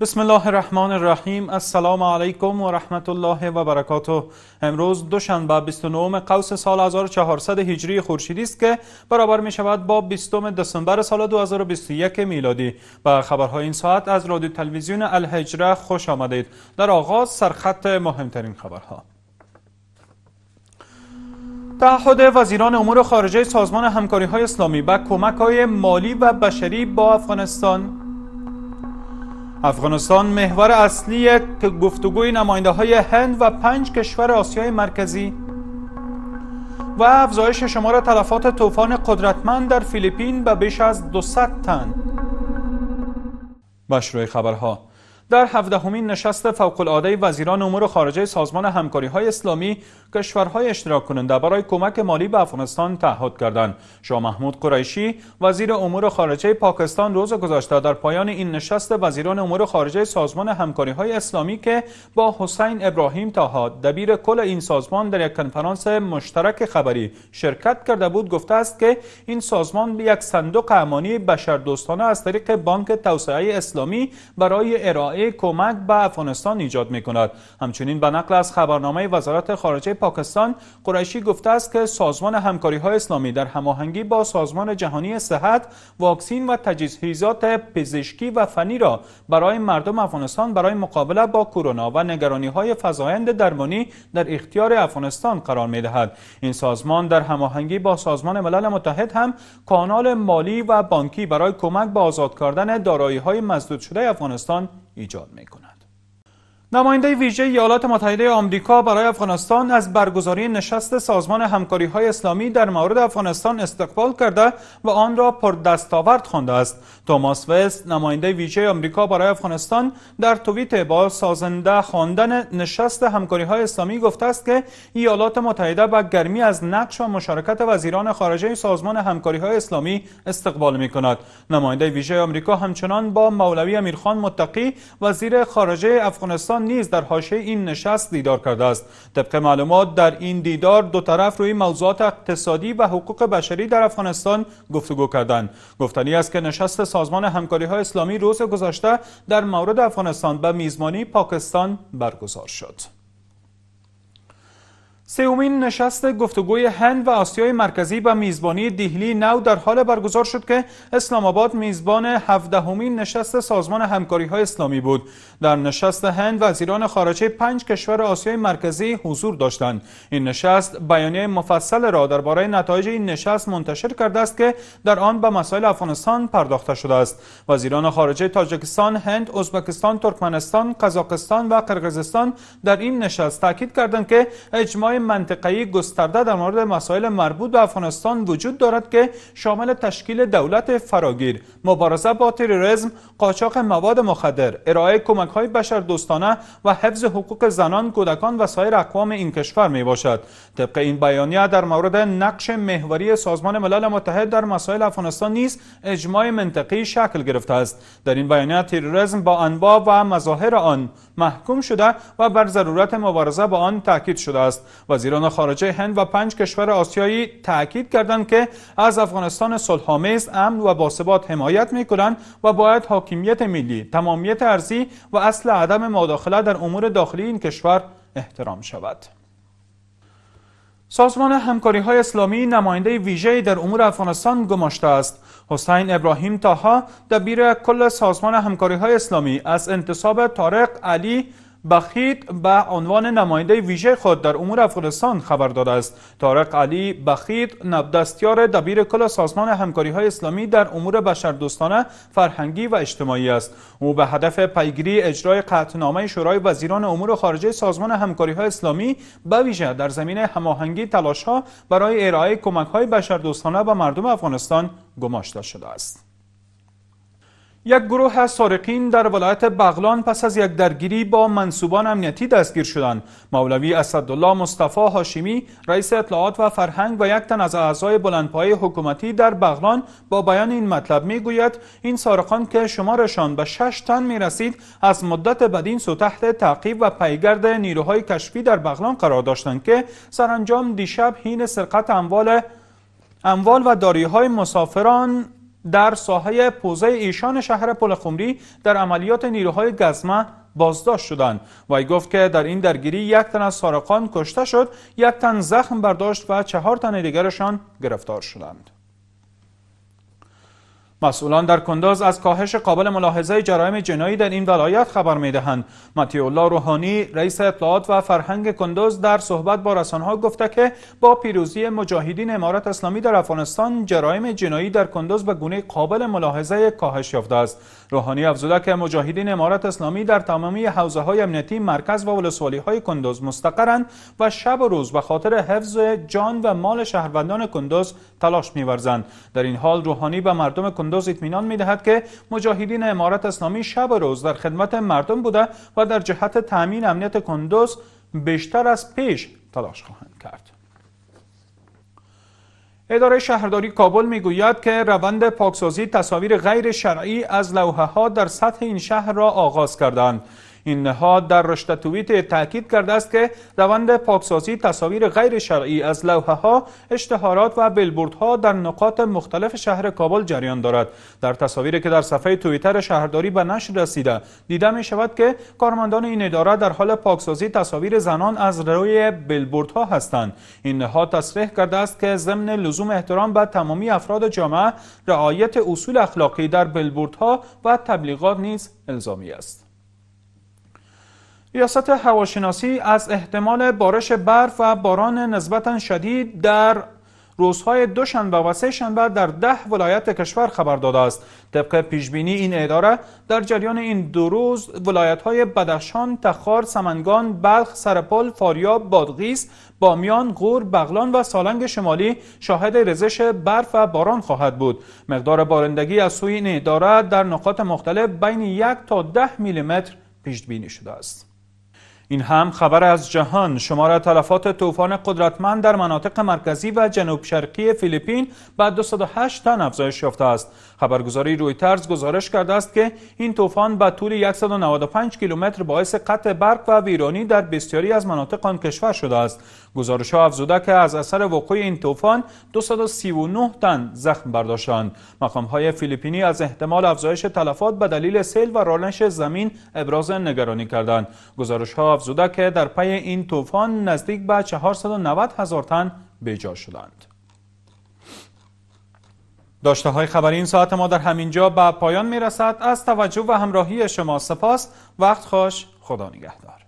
بسم الله الرحمن الرحیم السلام علیکم و رحمت الله و برکاته امروز دوشنبه 29 قوس سال 1400 هجری خورشیدی است که برابر می شود با 20 دسامبر سال 2021 میلادی به خبرهای این ساعت از رادیو تلویزیون الهجره خوش آمدید در آغاز سرخط مهمترین خبرها تعهد وزیران امور خارجه سازمان همکاری های اسلامی به کمک های مالی و بشری با افغانستان افغانستان محور اصلی گفتگوی نماینده های هند و پنج کشور آسیای مرکزی و افزایش شمار تلفات طوفان قدرتمند در فیلیپین به بیش از 200 تن. بشروی خبرها در هفدهمین نشست فوقالعاده وزیران امور خارجه سازمان همکاری های اسلامی کشورهای اشتراک کننده برای کمک مالی به افغانستان تعهد کردند شاه محمود قریشی وزیر امور خارجه پاکستان روز گذشته در پایان این نشست وزیران امور خارجه سازمان همکاری های اسلامی که با حسین ابراهیم تاها دبیر کل این سازمان در یک کنفرانس مشترک خبری شرکت کرده بود گفته است که این سازمان یک صندوق امانی بشردوستانه از طریق بانک توسعه اسلامی برای ارائه ای کمک به افغانستان ایجاد می کند همچنین به نقل از خبرنامه وزارت خارجه پاکستان قریشی گفته است که سازمان همکاری های اسلامی در هماهنگی با سازمان جهانی صحت واکسین و تجهیزات پزشکی و فنی را برای مردم افغانستان برای مقابله با کرونا و نگرانی های فزایند درمانی در اختیار افغانستان قرار می دهد این سازمان در هماهنگی با سازمان ملل متحد هم کانال مالی و بانکی برای کمک به آزاد کردن دارایی های مسدود شده افغانستان ایجاد میکنند نماینده ویژه ایالات متحده آمریکا برای افغانستان از برگزاری نشست سازمان همکاری های اسلامی در مورد افغانستان استقبال کرده و آن را پر دستاورد خوانده است. توماس وست نماینده ویژه آمریکا برای افغانستان در توییت با سازنده خواندن نشست همکاری های اسلامی گفته است که ایالات متحده با گرمی از نقش و مشارکت وزیران خارجه سازمان همکاری های اسلامی استقبال می کند. نماینده ویژه آمریکا همچنان با مولوی امیرخان متقی وزیر خارجه افغانستان نیز در حاشیه این نشست دیدار کرده است طبق معلومات در این دیدار دو طرف روی موضوعات اقتصادی و حقوق بشری در افغانستان گفتگو کردند گفتنی است که نشست سازمان همکاری های اسلامی روز گذشته در مورد افغانستان به میزبانی پاکستان برگزار شد سومین نشست گفتگوی هند و آسیای مرکزی به میزبانی دیهلی نو در حال برگزار شد که اسلام آباد میزبان هفدهمین نشست سازمان همکاری های اسلامی بود در نشست هند وزیران خارجه پنج کشور آسیای مرکزی حضور داشتند این نشست بیانیه مفصل را درباره نتایج این نشست منتشر کرده است که در آن به مسائل افغانستان پرداخته شده است وزیران خارجه تاجکستان هند ازبکستان ترکمنستان قزاقستان و قرقزستان در این نشست تاکید کردند که اجماع منطقه گسترده در مورد مسائل مربوط به افغانستان وجود دارد که شامل تشکیل دولت فراگیر، مبارزه با تروریسم، قاچاق مواد مخدر، ارائه کمک‌های بشردوستانه و حفظ حقوق زنان، کودکان و سایر اقوام این کشور می باشد. طبق این بیانیه در مورد نقش محوری سازمان ملل متحد در مسائل افغانستان نیز اجماع منطقی شکل گرفته است. در این بیانیه تروریسم با انواع و مظاهر آن محکوم شده و بر ضرورت مبارزه با آن تاکید شده است وزیران خارجه هند و پنج کشور آسیایی تاکید کردند که از افغانستان صلحآمیز امن و باثبات حمایت میکنند و باید حاکمیت ملی تمامیت ارزی و اصل عدم مداخله در امور داخلی این کشور احترام شود سازمان همکاری های اسلامی نماینده ویژه در امور افغانستان گماشته است حسین ابراهیم تاها دبیر کل سازمان همکاری های اسلامی از انتصاب طارق علی بخید به عنوان نماینده ویژه خود در امور افغانستان خبر داده است تارق علی بخید نبدستیار دبیر کل سازمان همکاری های اسلامی در امور بشردوستانه فرهنگی و اجتماعی است او به هدف پیگیری اجرای قطعنامه شورای وزیران امور خارجه سازمان همکاری های اسلامی به ویژه در زمینه هماهنگی ها برای ارائه کمک های بشردوستانه به مردم افغانستان گماشته شده است یک گروه از سارقین در ولایت بغلان پس از یک درگیری با منصوبان امنیتی دستگیر شدند. مولوی اسدالله مصطفی هاشمی رئیس اطلاعات و فرهنگ و یک تن از اعضای بلندپایه حکومتی در بغلان با بیان این مطلب میگوید این سارقان که شمارشان به 6 تن می رسید از مدت بدین سو تحت تعقیب و پیگرد نیروهای کشفی در بغلان قرار داشتند که سرانجام دیشب هین سرقت اموال اموال و داریهای مسافران در ساحه پوزه ایشان شهر پل در عملیات نیروهای گزمه بازداشت شدند وی گفت که در این درگیری یک تن از سارقان کشته شد یک تن زخم برداشت و چهار تن دیگرشان گرفتار شدند مسئولان در کنداز از کاهش قابل ملاحظه جرایم جنایی در این ولایت خبر میدهند دهند. الله روحانی رئیس اطلاعات و فرهنگ کنداز در صحبت با رسانها گفته که با پیروزی مجاهدین امارت اسلامی در افغانستان جرایم جنایی در کنداز به گونه قابل ملاحظه کاهش یافته است روحانی افزوده که مجاهدین امارت اسلامی در تمامی حوزه های امنیتی مرکز و ولسوالی های کندوز مستقرند و شب و روز به خاطر حفظ جان و مال شهروندان کندز تلاش می‌ورزند در این حال روحانی به مردم انداز اطمینان میدهد که مجاهدین امارت اسلامی شب و روز در خدمت مردم بوده و در جهت تامین امنیت کندوز بیشتر از پیش تلاش خواهند کرد اداره شهرداری کابل میگوید که روند پاکسازی تصاویر غیر شرعی از لوحه ها در سطح این شهر را آغاز کردند این نهاد در رشته توییت تاکید کرده است که روند پاکسازی تصاویر غیر شرعی از لوحه ها، اشتهارات و ها در نقاط مختلف شهر کابل جریان دارد. در تصاویری که در صفحه توییتر شهرداری به نشر رسیده، دیده می شود که کارمندان این اداره در حال پاکسازی تصاویر زنان از روی ها هستند. این نهاد تصریح کرده است که ضمن لزوم احترام به تمامی افراد جامعه، رعایت اصول اخلاقی در ها و تبلیغات نیز الزامی است. ریاست هواشناسی از احتمال بارش برف و باران نسبتا شدید در روزهای دوشنبه و سه شنبه در ده ولایت کشور خبر داده است طبق بینی این اداره در جریان این دو روز ولایت‌های بدخشان، تخار، سمنگان، بلخ، سرپل، فاریاب، بادغیس، بامیان، غور، بغلان و سالنگ شمالی شاهد رزش برف و باران خواهد بود. مقدار بارندگی از سوی این اداره در نقاط مختلف بین یک تا ده میلیمتر پیش بینی شده است. این هم خبر از جهان شمار تلفات طوفان قدرتمند در مناطق مرکزی و جنوب شرقی فیلیپین به 208 تن افزایش یافته است خبرگزاری رویترز گزارش کرده است که این طوفان به طول 195 کیلومتر باعث قطع برق و ویرانی در بسیاری از مناطق آن کشور شده است گزارش ها افزوده که از اثر وقوع این طوفان 239 تن زخم برداشتند مقام های فیلیپینی از احتمال افزایش تلفات به دلیل سیل و رانش زمین ابراز نگرانی کردند گزارش ها افزوده که در پی این طوفان نزدیک به 490 هزار تن بیجا شدند. داشته های خبری این ساعت ما در همین جا به پایان می رسد. از توجه و همراهی شما سپاس وقت خوش خدا نگهدار